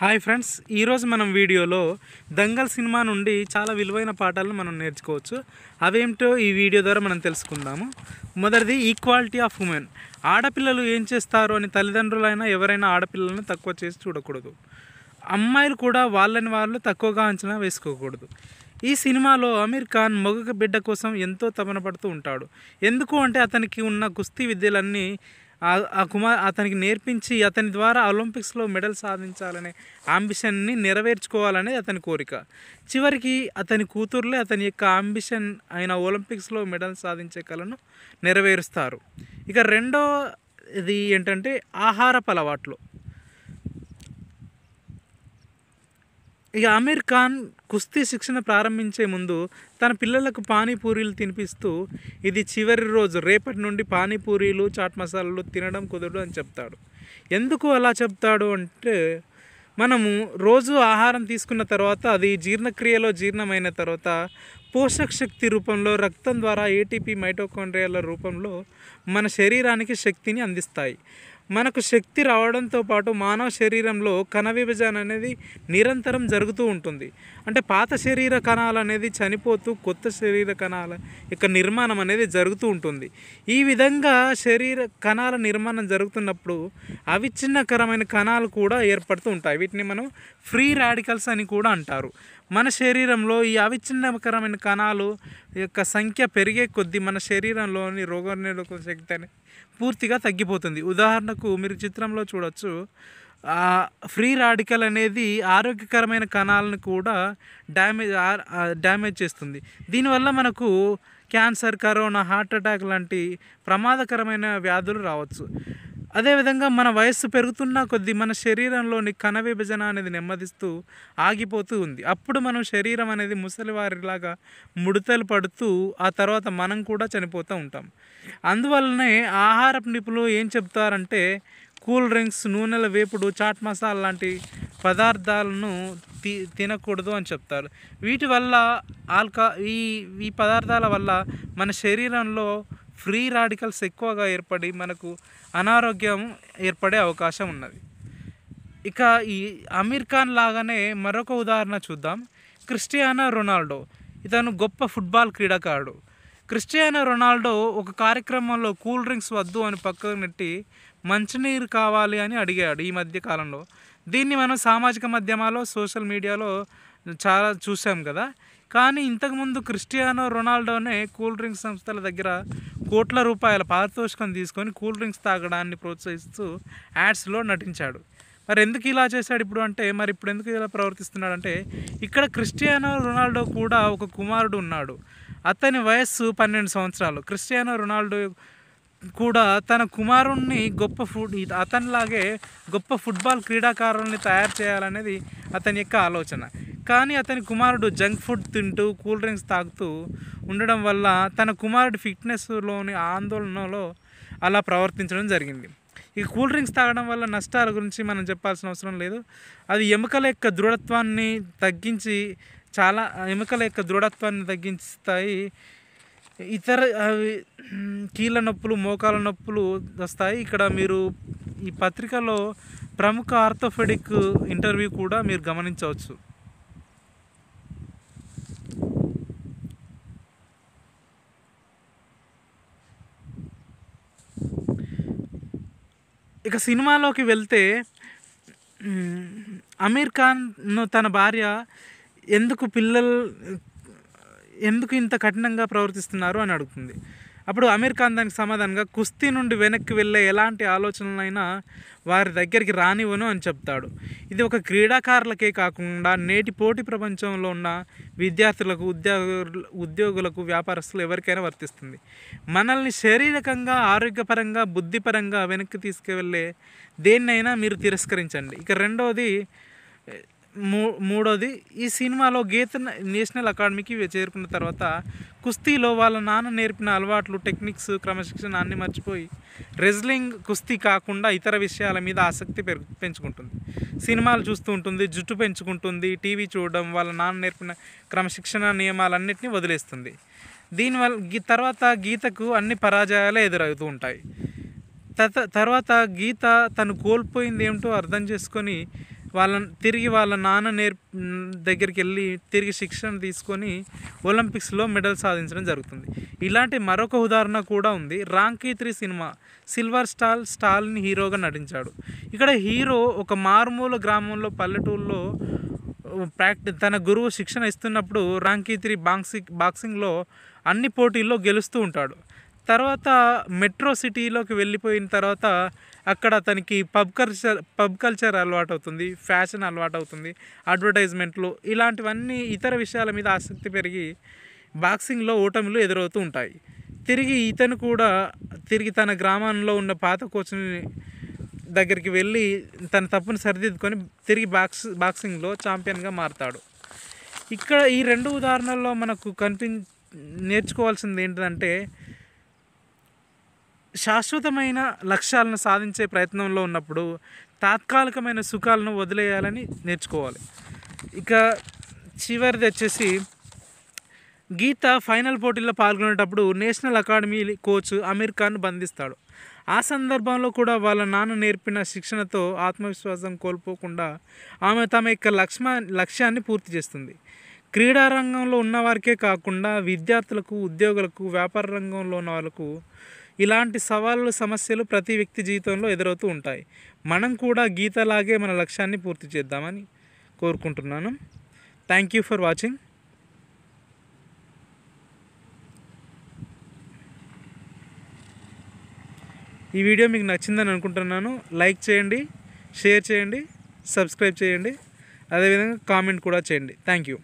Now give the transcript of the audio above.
hi friends ఈరోజు మనం వీడియోలో దంగల్ సినిమా నుండి చాలా విలువైన పాఠాలను మనం నేర్చుకోవచ్చు అవేమిటో ఈ వీడియో ద్వారా మనం తెలుసుకుందాము మొదటిది ఈక్వాలిటీ ఆఫ్ ఉమెన్ ఆడపిల్లలు ఏం చేస్తారు అని తల్లిదండ్రులైనా ఎవరైనా ఆడపిల్లలను తక్కువ చేసి చూడకూడదు అమ్మాయిలు కూడా వాళ్ళని వాళ్ళు తక్కువగా అంచనా వేసుకోకూడదు ఈ సినిమాలో అమీర్ ఖాన్ మగ బిడ్డ కోసం ఎంతో తపన పడుతూ ఉంటాడు ఎందుకు అంటే అతనికి ఉన్న కుస్తీ విద్యలన్నీ ఆ కుమార్ అతనికి నేర్పించి అతని ద్వారా ఒలింపిక్స్లో మెడల్ సాధించాలనే ఆంబిషన్ని నెరవేర్చుకోవాలనేది అతని కోరిక చివరికి అతని కూతుర్లే అతని యొక్క ఆంబిషన్ అయిన ఒలింపిక్స్లో మెడల్ సాధించే కళను నెరవేరుస్తారు ఇక రెండో ఇది ఏంటంటే ఆహారపు అలవాట్లు ఇక ఆమీర్ ఖాన్ కుస్తీ శిక్షణ ప్రారంభించే ముందు తన పిల్లలకు పానీపూరీలు తినిపిస్తూ ఇది చివరి రోజు రేపటి నుండి పానీపూరీలు చాట్ మసాలాలు తినడం కుదరడు అని చెప్తాడు ఎందుకు అలా చెప్తాడు అంటే మనము రోజు ఆహారం తీసుకున్న తర్వాత అది జీర్ణక్రియలో జీర్ణమైన తర్వాత పోషక శక్తి రూపంలో రక్తం ద్వారా ఏటీపీ మైటోకాండ్రియాల రూపంలో మన శరీరానికి శక్తిని అందిస్తాయి మనకు శక్తి రావడంతో పాటు మానవ శరీరంలో కణ విభజన అనేది నిరంతరం జరుగుతూ ఉంటుంది అంటే పాత శరీర కణాలు అనేది చనిపోతూ కొత్త శరీర కణాల యొక్క నిర్మాణం అనేది జరుగుతూ ఉంటుంది ఈ విధంగా శరీర కణాల నిర్మాణం జరుగుతున్నప్పుడు అవిచ్ఛిన్నకరమైన కణాలు కూడా ఏర్పడుతూ ఉంటాయి వీటిని మనం ఫ్రీ రాడికల్స్ అని కూడా అంటారు మన శరీరంలో ఈ అవిచ్ఛిన్నకరమైన కణాలు యొక్క సంఖ్య పెరిగే కొద్దీ మన శరీరంలోని రోగనిరోధక శక్తి అనేది పూర్తిగా తగ్గిపోతుంది ఉదాహరణకు మీరు చిత్రంలో చూడవచ్చు ఫ్రీ రాడికల్ అనేది ఆరోగ్యకరమైన కణాలను కూడా డ్యామేజ్ డ్యామేజ్ చేస్తుంది దీనివల్ల మనకు క్యాన్సర్ కరోనా హార్ట్ అటాక్ లాంటి ప్రమాదకరమైన వ్యాధులు రావచ్చు అదేవిధంగా మన వయస్సు పెరుగుతున్న కొద్దీ మన శరీరంలోని కణ విభజన అనేది నెమ్మదిస్తూ ఆగిపోతూ ఉంది అప్పుడు మనం శరీరం అనేది ముసలివారిలాగా ముడతలు పడుతూ ఆ తర్వాత మనం కూడా చనిపోతూ ఉంటాం అందువల్లనే ఆహారపు నిపుణులు ఏం చెప్తారంటే కూల్ డ్రింక్స్ నూనెల వేపుడు చాట్ మసాలా లాంటి పదార్థాలను తి తినకూడదు అని చెప్తారు వీటి వల్ల ఆల్కా ఈ ఈ పదార్థాల వల్ల మన శరీరంలో ఫ్రీ రాడికల్స్ ఎక్కువగా ఏర్పడి మనకు అనారోగ్యం ఏర్పడే అవకాశం ఉన్నది ఇక ఈ అమీర్ ఖాన్ లాగానే మరొక ఉదాహరణ చూద్దాం క్రిస్టియానా రొనాల్డో ఇతను గొప్ప ఫుట్బాల్ క్రీడాకారుడు క్రిస్టియానా రొనాల్డో ఒక కార్యక్రమంలో కూల్ డ్రింక్స్ వద్దు అని పక్కకు నెట్టి మంచినీరు కావాలి అని అడిగాడు ఈ మధ్య కాలంలో దీన్ని మనం సామాజిక మాధ్యమాల్లో సోషల్ మీడియాలో చాలా చూసాం కదా కానీ ఇంతకుముందు క్రిస్టియానో రొనాల్డోనే కూల్ డ్రింక్స్ సంస్థల దగ్గర కోట్ల రూపాయల పారితోషికం తీసుకొని కూల్ డ్రింక్స్ తాగడాన్ని ప్రోత్సహిస్తూ యాడ్స్లో నటించాడు మరి ఎందుకు ఇలా చేశాడు ఇప్పుడు అంటే మరి ఇప్పుడు ఎందుకు ఇలా ప్రవర్తిస్తున్నాడు అంటే ఇక్కడ క్రిస్టియానో రొనాల్డో కూడా ఒక కుమారుడు ఉన్నాడు అతని వయస్సు పన్నెండు సంవత్సరాలు క్రిస్టియానో రొనాల్డో కూడా తన కుమారుణ్ణి గొప్ప ఫుడ్ అతనిలాగే గొప్ప ఫుట్బాల్ క్రీడాకారుల్ని తయారు చేయాలనేది అతని యొక్క ఆలోచన కానీ అతని కుమారుడు జంక్ ఫుడ్ తింటూ కూల్ డ్రింక్స్ తాగుతూ ఉండడం వల్ల తన కుమారుడి ఫిట్నెస్లోని ఆందోళనలో అలా ప్రవర్తించడం జరిగింది ఈ కూల్ డ్రింక్స్ తాగడం వల్ల నష్టాల గురించి మనం చెప్పాల్సిన అవసరం లేదు అది ఎముకల యొక్క దృఢత్వాన్ని తగ్గించి చాలా ఎముకల యొక్క దృఢత్వాన్ని తగ్గిస్తాయి ఇతర అవి కీళ్ళ నొప్పులు మోకాల నొప్పులు వస్తాయి ఇక్కడ మీరు ఈ పత్రికలో ప్రముఖ ఆర్థోపెడిక్ ఇంటర్వ్యూ కూడా మీరు గమనించవచ్చు ఇక సినిమాలోకి వెళ్తే అమీర్ ఖాన్ తన భార్య ఎందుకు పిల్లలు ఎందుకు ఇంత కఠినంగా ప్రవర్తిస్తున్నారు అని అడుగుతుంది అప్పుడు అమీర్ ఖాన్ దానికి సమాధానంగా కుస్తీ నుండి వెనక్కి వెళ్ళే ఎలాంటి ఆలోచనలైనా వారి దగ్గరికి రానివ్వను అని చెప్తాడు ఇది ఒక క్రీడాకారులకే కాకుండా నేటి పోటీ ప్రపంచంలో ఉన్న విద్యార్థులకు ఉద్యోగ ఉద్యోగులకు వ్యాపారస్తులు ఎవరికైనా వర్తిస్తుంది మనల్ని శారీరకంగా ఆరోగ్యపరంగా బుద్ధిపరంగా వెనక్కి తీసుకువెళ్ళే దేన్నైనా మీరు తిరస్కరించండి ఇక రెండవది మూడోది ఈ సినిమాలో గీత నేషనల్ అకాడమీకి చేరుకున్న తర్వాత కుస్తీలో వాళ్ళ నాన్న నేర్పిన అలవాట్లు టెక్నిక్స్ క్రమశిక్షణ అన్నీ మర్చిపోయి రెజ్లింగ్ కుస్తీ కాకుండా ఇతర విషయాల మీద ఆసక్తి పెంచుకుంటుంది సినిమాలు చూస్తూ ఉంటుంది జుట్టు పెంచుకుంటుంది టీవీ చూడడం వాళ్ళ నాన్న నేర్పిన క్రమశిక్షణ నియమాలన్నింటినీ వదిలేస్తుంది దీనివల్ల తర్వాత గీతకు అన్ని పరాజయాలే ఎదురవుతూ ఉంటాయి తర్వాత గీత తను కోల్పోయింది ఏమిటో అర్థం చేసుకొని వాళ్ళ తిరిగి వాళ్ళ నాన్న నేర్ దగ్గరికి వెళ్ళి తిరిగి శిక్షణ తీసుకొని ఒలింపిక్స్లో మెడల్ సాధించడం జరుగుతుంది ఇలాంటి మరొక ఉదాహరణ కూడా ఉంది రాంకీ త్రీ సినిమా సిల్వర్ స్టాల్ స్టాల్ని హీరోగా నటించాడు ఇక్కడ హీరో ఒక మారుమూల గ్రామంలో పల్లెటూరులో ప్రాక్టి తన గురువు శిక్షణ ఇస్తున్నప్పుడు రాంకీ త్రీ బాక్సింగ్ బాక్సింగ్లో అన్ని పోటీల్లో గెలుస్తూ ఉంటాడు తర్వాత మెట్రో సిటీలోకి వెళ్ళిపోయిన తర్వాత అక్కడ అతనికి పబ్ కల్చర్ పబ్ కల్చర్ అలవాటు అవుతుంది ఫ్యాషన్ అలవాటు అవుతుంది అడ్వర్టైజ్మెంట్లు ఇలాంటివన్నీ ఇతర విషయాల మీద ఆసక్తి పెరిగి బాక్సింగ్లో ఓటమిలు ఎదురవుతూ ఉంటాయి తిరిగి ఇతను కూడా తిరిగి తన గ్రామంలో ఉన్న పాత కోచ్ని దగ్గరికి వెళ్ళి తన తప్పును సరిదిద్దుకొని తిరిగి బాక్స్ బాక్సింగ్లో ఛాంపియన్గా మారతాడు ఇక్కడ ఈ రెండు ఉదాహరణల్లో మనకు కనిపి నేర్చుకోవాల్సింది ఏంటంటే శాశ్వతమైన లక్ష్యాలను సాధించే ప్రయత్నంలో ఉన్నప్పుడు తాత్కాలికమైన సుఖాలను వదిలేయాలని నేర్చుకోవాలి ఇక చివరిది వచ్చేసి గీత ఫైనల్ పోటీల్లో పాల్గొనేటప్పుడు national academy coach Aamir Khan బంధిస్తాడు ఆ సందర్భంలో కూడా వాళ్ళ నాన్న నేర్పిన శిక్షణతో ఆత్మవిశ్వాసం కోల్పోకుండా ఆమె తమ యొక్క లక్ష్మ లక్ష్యాన్ని పూర్తి చేస్తుంది క్రీడా రంగంలో ఉన్నవారికే కాకుండా విద్యార్థులకు ఉద్యోగులకు వ్యాపార రంగంలో ఉన్న వాళ్ళకు ఇలాంటి సవాళ్ళు సమస్యలు ప్రతి వ్యక్తి జీవితంలో ఎదురవుతూ ఉంటాయి మనం కూడా గీతలాగే మన లక్ష్యాన్ని పూర్తి చేద్దామని కోరుకుంటున్నాను థ్యాంక్ యూ ఫర్ వాచింగ్ ఈ వీడియో మీకు నచ్చిందని అనుకుంటున్నాను లైక్ చేయండి షేర్ చేయండి సబ్స్క్రైబ్ చేయండి అదేవిధంగా కామెంట్ కూడా చేయండి థ్యాంక్ యూ